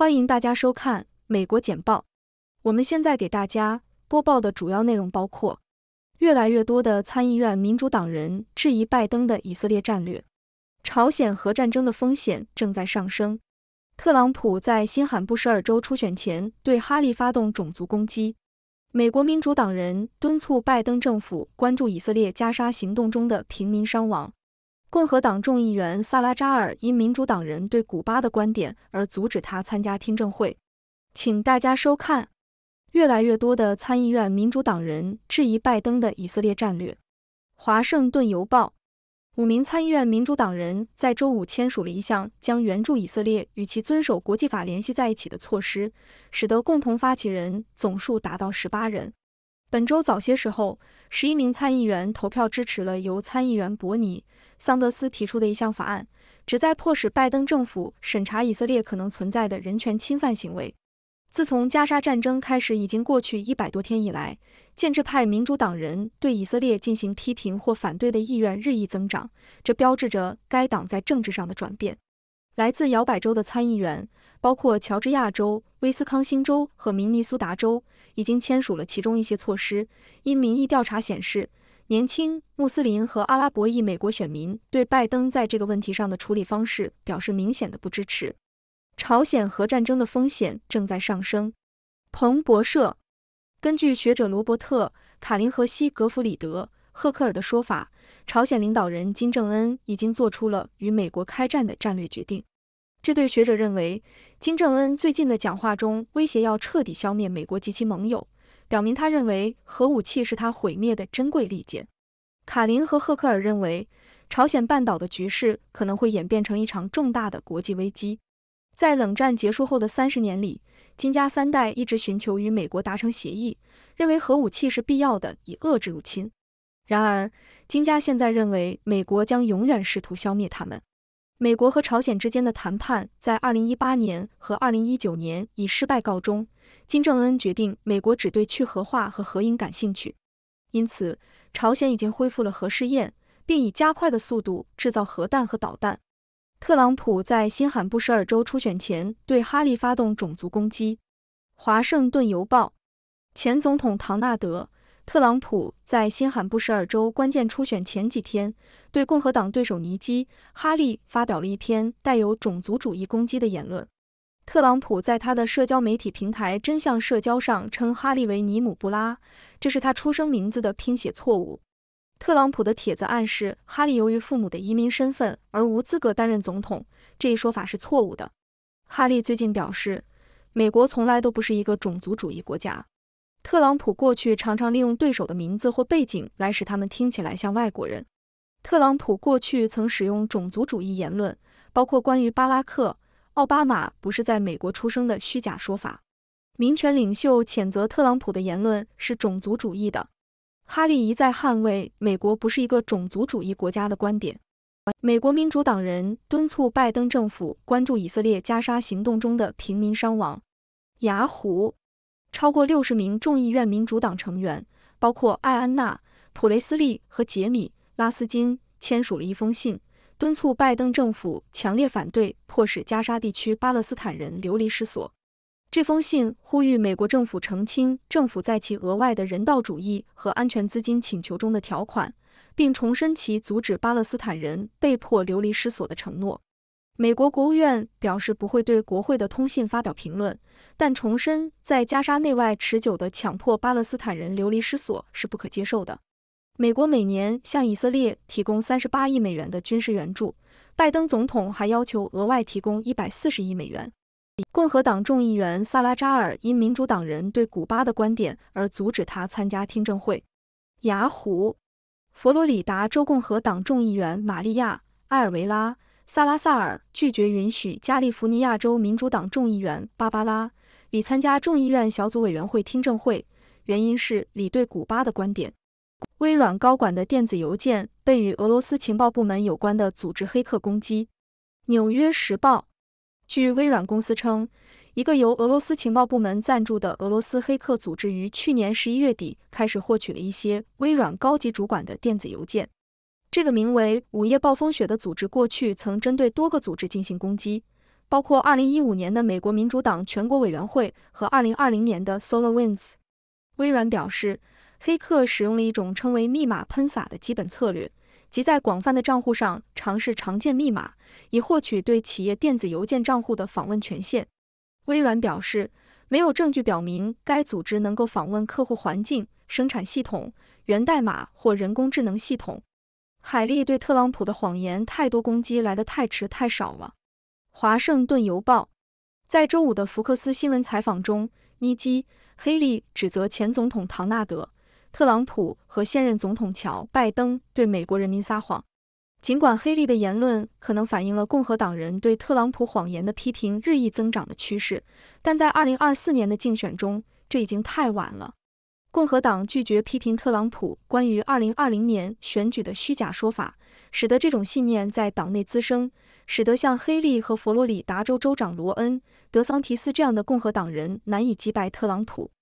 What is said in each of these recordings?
欢迎大家收看美国简报。我们现在给大家播报的主要内容包括：越来越多的参议院民主党人质疑拜登的以色列战略；朝鲜核战争的风险正在上升；特朗普在新罕布什尔州初选前对哈利发动种族攻击；美国民主党人敦促拜登政府关注以色列加沙行动中的平民伤亡。共和党众议员萨拉扎尔因民主党人对古巴的观点而阻止他参加听证会。请大家收看。越来越多的参议院民主党人质疑拜登的以色列战略。华盛顿邮报，五名参议院民主党人在周五签署了一项将援助以色列与其遵守国际法联系在一起的措施，使得共同发起人总数达到十八人。本周早些时候，十一名参议员投票支持了由参议员伯尼。桑德斯提出的一项法案，旨在迫使拜登政府审查以色列可能存在的人权侵犯行为。自从加沙战争开始已经过去一百多天以来，建制派民主党人对以色列进行批评或反对的意愿日益增长，这标志着该党在政治上的转变。来自摇摆州的参议员，包括乔治亚州、威斯康星州和明尼苏达州，已经签署了其中一些措施。因民意调查显示。年轻穆斯林和阿拉伯裔美国选民对拜登在这个问题上的处理方式表示明显的不支持。朝鲜核战争的风险正在上升。彭博社根据学者罗伯特·卡林和西格弗里德·赫克尔的说法，朝鲜领导人金正恩已经做出了与美国开战的战略决定。这对学者认为，金正恩最近的讲话中威胁要彻底消灭美国及其盟友。表明他认为核武器是他毁灭的珍贵利剑。卡林和赫克尔认为，朝鲜半岛的局势可能会演变成一场重大的国际危机。在冷战结束后的三十年里，金家三代一直寻求与美国达成协议，认为核武器是必要的以遏制入侵。然而，金家现在认为美国将永远试图消灭他们。美国和朝鲜之间的谈判在二零一八年和二零一九年以失败告终。金正恩决定美国只对去核化和核引感兴趣，因此朝鲜已经恢复了核试验，并以加快的速度制造核弹和导弹。特朗普在新罕布什尔州初选前对哈利发动种族攻击。华盛顿邮报，前总统唐纳德。特朗普在新罕布什尔州关键初选前几天，对共和党对手尼基·哈利发表了一篇带有种族主义攻击的言论。特朗普在他的社交媒体平台“真相社交”上称哈利为尼姆布拉，这是他出生名字的拼写错误。特朗普的帖子暗示哈利由于父母的移民身份而无资格担任总统，这一说法是错误的。哈利最近表示，美国从来都不是一个种族主义国家。特朗普过去常常利用对手的名字或背景来使他们听起来像外国人。特朗普过去曾使用种族主义言论，包括关于巴拉克·奥巴马不是在美国出生的虚假说法。民权领袖谴责特朗普的言论是种族主义的。哈利一再捍卫美国不是一个种族主义国家的观点。美国民主党人敦促拜登政府关注以色列加沙行动中的平民伤亡。雅虎。超过六十名众议院民主党成员，包括艾安娜、普雷斯利和杰米·拉斯金，签署了一封信，敦促拜登政府强烈反对，迫使加沙地区巴勒斯坦人流离失所。这封信呼吁美国政府澄清政府在其额外的人道主义和安全资金请求中的条款，并重申其阻止巴勒斯坦人被迫流离失所的承诺。美国国务院表示不会对国会的通信发表评论，但重申在加沙内外持久的强迫巴勒斯坦人流离失所是不可接受的。美国每年向以色列提供三十八亿美元的军事援助，拜登总统还要求额外提供一百四十亿美元。共和党众议员萨拉扎尔因民主党人对古巴的观点而阻止他参加听证会。雅虎，佛罗里达州共和党众议员玛利亚·埃尔维拉。萨拉萨尔拒绝允许加利福尼亚州民主党众议员芭芭拉里参加众议院小组委员会听证会，原因是李对古巴的观点。微软高管的电子邮件被与俄罗斯情报部门有关的组织黑客攻击。《纽约时报》据微软公司称，一个由俄罗斯情报部门赞助的俄罗斯黑客组织于去年十一月底开始获取了一些微软高级主管的电子邮件。这个名为“午夜暴风雪”的组织过去曾针对多个组织进行攻击，包括2015年的美国民主党全国委员会和2020年的 Solar Winds。微软表示，黑客使用了一种称为“密码喷洒”的基本策略，即在广泛的账户上尝试常见密码，以获取对企业电子邮件账户的访问权限。微软表示，没有证据表明该组织能够访问客户环境、生产系统、源代码或人工智能系统。海莉对特朗普的谎言太多，攻击来的太迟太少了。华盛顿邮报在周五的福克斯新闻采访中，尼基·黑利指责前总统唐纳德·特朗普和现任总统乔·拜登对美国人民撒谎。尽管黑利的言论可能反映了共和党人对特朗普谎言的批评日益增长的趋势，但在二零二四年的竞选中，这已经太晚了。共和党拒绝批评特朗普关于二零二零年选举的虚假说法，使得这种信念在党内滋生，使得像黑利和佛罗里达州州长罗恩·德桑提斯这样的共和党人难以击败特朗普。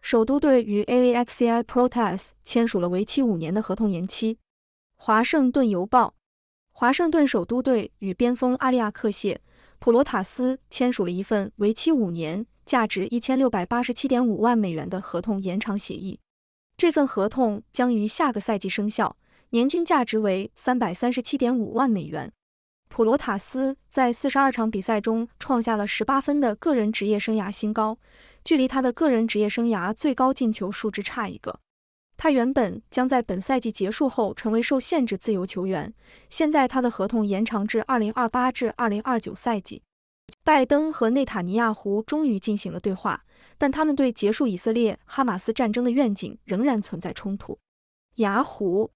首都队与 A A X C I Protests 签署了为期五年的合同延期。华盛顿邮报：华盛顿首都队与边锋阿利亚克谢。普罗塔斯签署了一份为期五年、价值一千六百八十七点五万美元的合同延长协议。这份合同将于下个赛季生效，年均价值为三百三十七点五万美元。普罗塔斯在四十二场比赛中创下了十八分的个人职业生涯新高，距离他的个人职业生涯最高进球数之差一个。他原本将在本赛季结束后成为受限制自由球员，现在他的合同延长至二零二八至二零二九赛季。拜登和内塔尼亚胡终于进行了对话，但他们对结束以色列哈马斯战争的愿景仍然存在冲突。雅虎。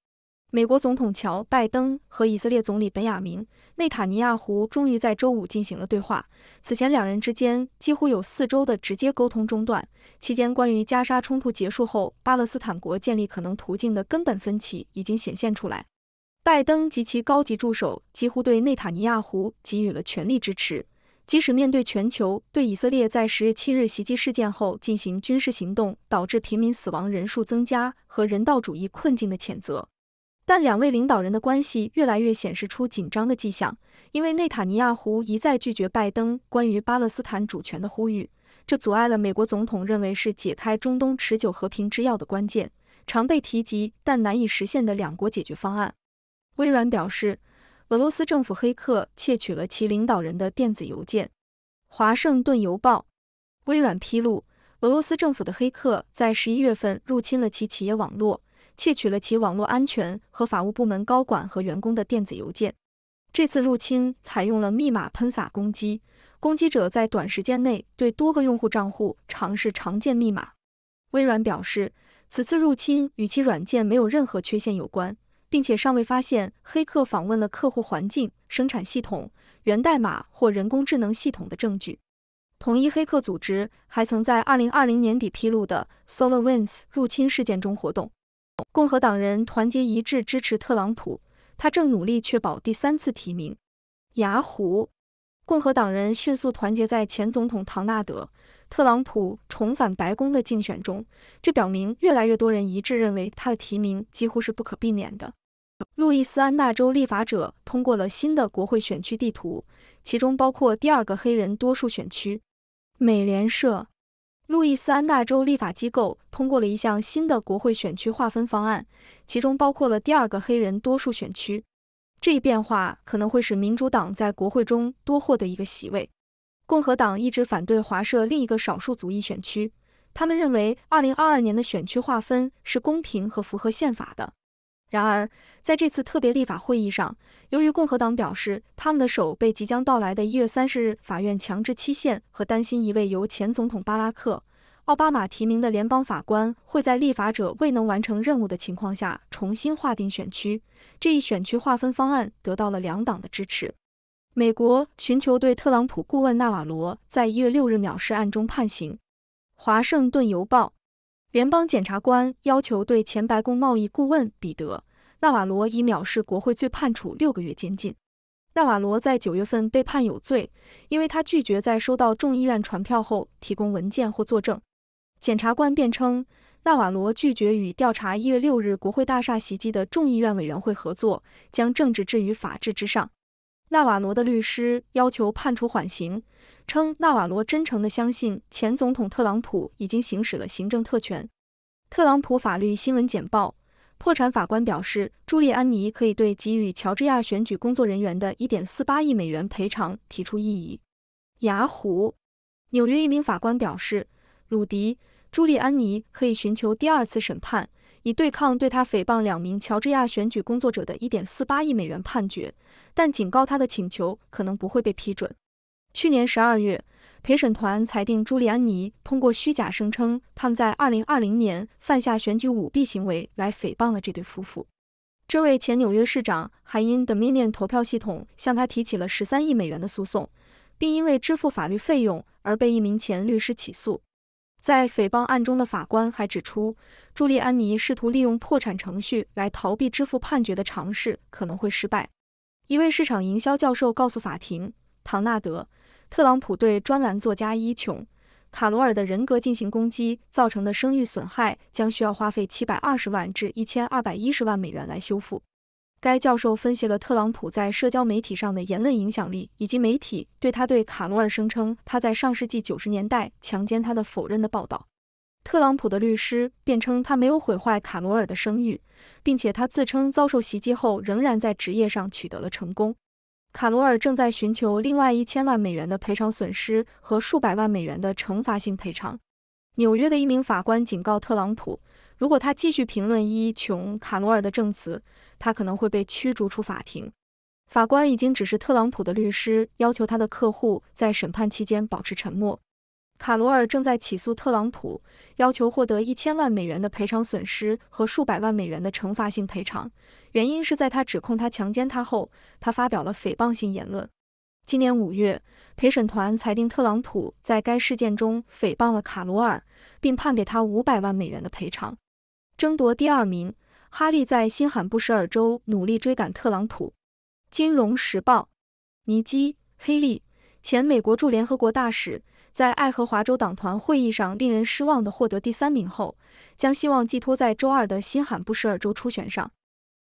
美国总统乔·拜登和以色列总理本雅明·内塔尼亚胡终于在周五进行了对话。此前，两人之间几乎有四周的直接沟通中断，期间关于加沙冲突结束后巴勒斯坦国建立可能途径的根本分歧已经显现出来。拜登及其高级助手几乎对内塔尼亚胡给予了全力支持，即使面对全球对以色列在十月七日袭击事件后进行军事行动导致平民死亡人数增加和人道主义困境的谴责。但两位领导人的关系越来越显示出紧张的迹象，因为内塔尼亚胡一再拒绝拜登关于巴勒斯坦主权的呼吁，这阻碍了美国总统认为是解开中东持久和平之钥的关键，常被提及但难以实现的两国解决方案。微软表示，俄罗斯政府黑客窃取了其领导人的电子邮件。华盛顿邮报，微软披露，俄罗斯政府的黑客在十一月份入侵了其企业网络。窃取了其网络安全和法务部门高管和员工的电子邮件。这次入侵采用了密码喷洒攻击，攻击者在短时间内对多个用户账户尝试常见密码。微软表示，此次入侵与其软件没有任何缺陷有关，并且尚未发现黑客访问了客户环境、生产系统、源代码或人工智能系统的证据。统一黑客组织还曾在二零二零年底披露的 SolarWinds 入侵事件中活动。共和党人团结一致支持特朗普，他正努力确保第三次提名。雅虎，共和党人迅速团结在前总统唐纳德·特朗普重返白宫的竞选中，这表明越来越多人一致认为他的提名几乎是不可避免的。路易斯安那州立法者通过了新的国会选区地图，其中包括第二个黑人多数选区。美联社。路易斯安那州立法机构通过了一项新的国会选区划分方案，其中包括了第二个黑人多数选区。这一变化可能会使民主党在国会中多获得一个席位。共和党一直反对划设另一个少数族裔选区，他们认为二零二二年的选区划分是公平和符合宪法的。然而，在这次特别立法会议上，由于共和党表示他们的手被即将到来的一月三十日法院强制期限和担心一位由前总统巴拉克·奥巴马提名的联邦法官会在立法者未能完成任务的情况下重新划定选区，这一选区划分方案得到了两党的支持。美国寻求对特朗普顾问纳瓦罗在一月六日藐视案中判刑。华盛顿邮报。联邦检察官要求对前白宫贸易顾问彼得·纳瓦罗以藐视国会罪判处六个月监禁。纳瓦罗在九月份被判有罪，因为他拒绝在收到众议院传票后提供文件或作证。检察官辩称，纳瓦罗拒绝与调查一月六日国会大厦袭击的众议院委员会合作，将政治置于法治之上。纳瓦罗的律师要求判处缓刑，称纳瓦罗真诚地相信前总统特朗普已经行使了行政特权。特朗普法律新闻简报：破产法官表示，朱利安尼可以对给予乔治亚选举工作人员的一点四八亿美元赔偿提出异议。雅虎，纽约一名法官表示，鲁迪·朱利安尼可以寻求第二次审判。以对抗对他诽谤两名乔治亚选举工作者的一点四八亿美元判决，但警告他的请求可能不会被批准。去年十二月，陪审团裁定朱利安尼通过虚假声称他们在二零二零年犯下选举舞弊行为来诽谤了这对夫妇。这位前纽约市长还因 Dominion 投票系统向他提起了十三亿美元的诉讼，并因为支付法律费用而被一名前律师起诉。在诽谤案中的法官还指出，朱利安尼试图利用破产程序来逃避支付判决的尝试可能会失败。一位市场营销教授告诉法庭，唐纳德·特朗普对专栏作家伊琼·卡罗尔的人格进行攻击造成的声誉损害，将需要花费七百二十万至一千二百一十万美元来修复。该教授分析了特朗普在社交媒体上的言论影响力，以及媒体对他对卡罗尔声称他在上世纪九十年代强奸他的否认的报道。特朗普的律师辩称他没有毁坏卡罗尔的声誉，并且他自称遭受袭击后仍然在职业上取得了成功。卡罗尔正在寻求另外一千万美元的赔偿损失和数百万美元的惩罚性赔偿。纽约的一名法官警告特朗普。如果他继续评论伊琼·卡罗尔的证词，他可能会被驱逐出法庭。法官已经指示特朗普的律师要求他的客户在审判期间保持沉默。卡罗尔正在起诉特朗普，要求获得一千万美元的赔偿损失和数百万美元的惩罚性赔偿，原因是在他指控他强奸他后，他发表了诽谤性言论。今年五月，陪审团裁定特朗普在该事件中诽谤了卡罗尔，并判给他五百万美元的赔偿。争夺第二名，哈利在新罕布什尔州努力追赶特朗普。《金融时报》尼基·黑利，前美国驻联合国大使，在爱荷华州党团会议上令人失望地获得第三名后，将希望寄托在周二的新罕布什尔州初选上。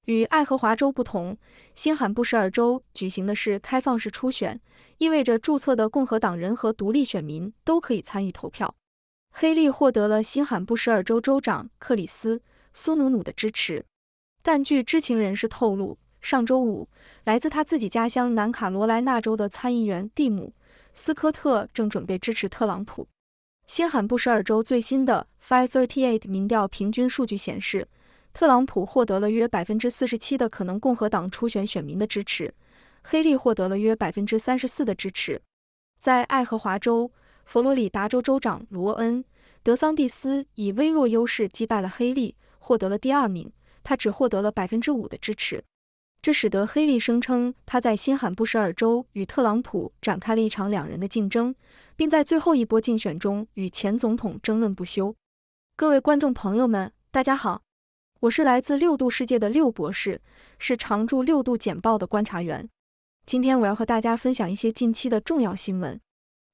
与爱荷华州不同，新罕布什尔州举行的是开放式初选，意味着注册的共和党人和独立选民都可以参与投票。黑利获得了新罕布什尔州州长克里斯·苏努努的支持，但据知情人士透露，上周五来自他自己家乡南卡罗来纳州的参议员蒂姆·斯科特正准备支持特朗普。新罕布什尔州最新的 FiveThirtyEight 民调平均数据显示，特朗普获得了约百分之四十七的可能共和党初选选民的支持，黑利获得了约百分之三十四的支持。在爱荷华州。佛罗里达州州长罗恩·德桑蒂斯以微弱优势击败了黑利，获得了第二名。他只获得了百分之五的支持，这使得黑利声称他在新罕布什尔州与特朗普展开了一场两人的竞争，并在最后一波竞选中与前总统争论不休。各位观众朋友们，大家好，我是来自六度世界的六博士，是常驻六度简报的观察员。今天我要和大家分享一些近期的重要新闻。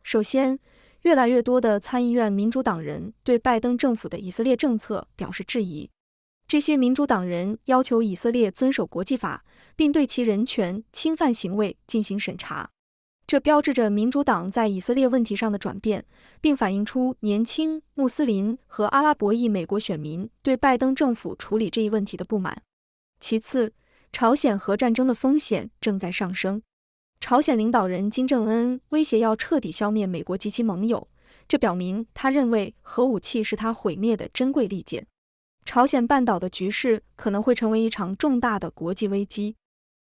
首先，越来越多的参议院民主党人对拜登政府的以色列政策表示质疑。这些民主党人要求以色列遵守国际法，并对其人权侵犯行为进行审查。这标志着民主党在以色列问题上的转变，并反映出年轻穆斯林和阿拉伯裔美国选民对拜登政府处理这一问题的不满。其次，朝鲜核战争的风险正在上升。朝鲜领导人金正恩威胁要彻底消灭美国及其盟友，这表明他认为核武器是他毁灭的珍贵利剑。朝鲜半岛的局势可能会成为一场重大的国际危机。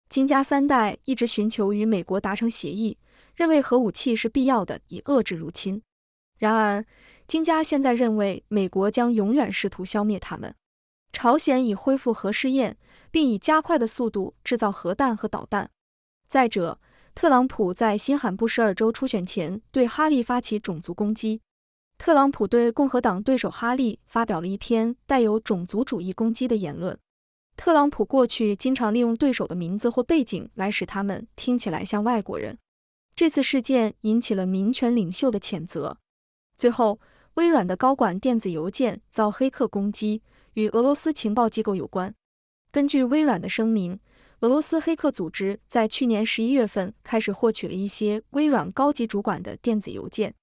金家三代一直寻求与美国达成协议，认为核武器是必要的以遏制入侵。然而，金家现在认为美国将永远试图消灭他们。朝鲜已恢复核试验，并以加快的速度制造核弹和导弹。再者，特朗普在新罕布什尔州初选前对哈利发起种族攻击。特朗普对共和党对手哈利发表了一篇带有种族主义攻击的言论。特朗普过去经常利用对手的名字或背景来使他们听起来像外国人。这次事件引起了民权领袖的谴责。最后，微软的高管电子邮件遭黑客攻击，与俄罗斯情报机构有关。根据微软的声明。俄罗斯黑客组织在去年十一月份开始获取了一些微软高级主管的电子邮件。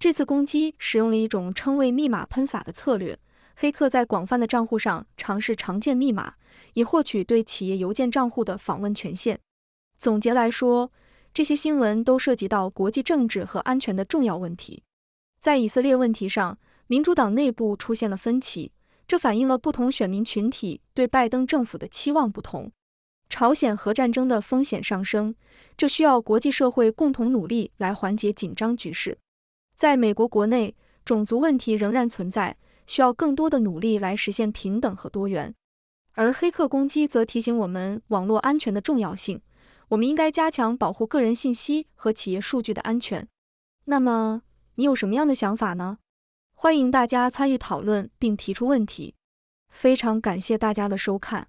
这次攻击使用了一种称谓密码喷洒的策略，黑客在广泛的账户上尝试常见密码，以获取对企业邮件账户的访问权限。总结来说，这些新闻都涉及到国际政治和安全的重要问题。在以色列问题上，民主党内部出现了分歧，这反映了不同选民群体对拜登政府的期望不同。朝鲜核战争的风险上升，这需要国际社会共同努力来缓解紧张局势。在美国国内，种族问题仍然存在，需要更多的努力来实现平等和多元。而黑客攻击则提醒我们网络安全的重要性，我们应该加强保护个人信息和企业数据的安全。那么，你有什么样的想法呢？欢迎大家参与讨论并提出问题。非常感谢大家的收看。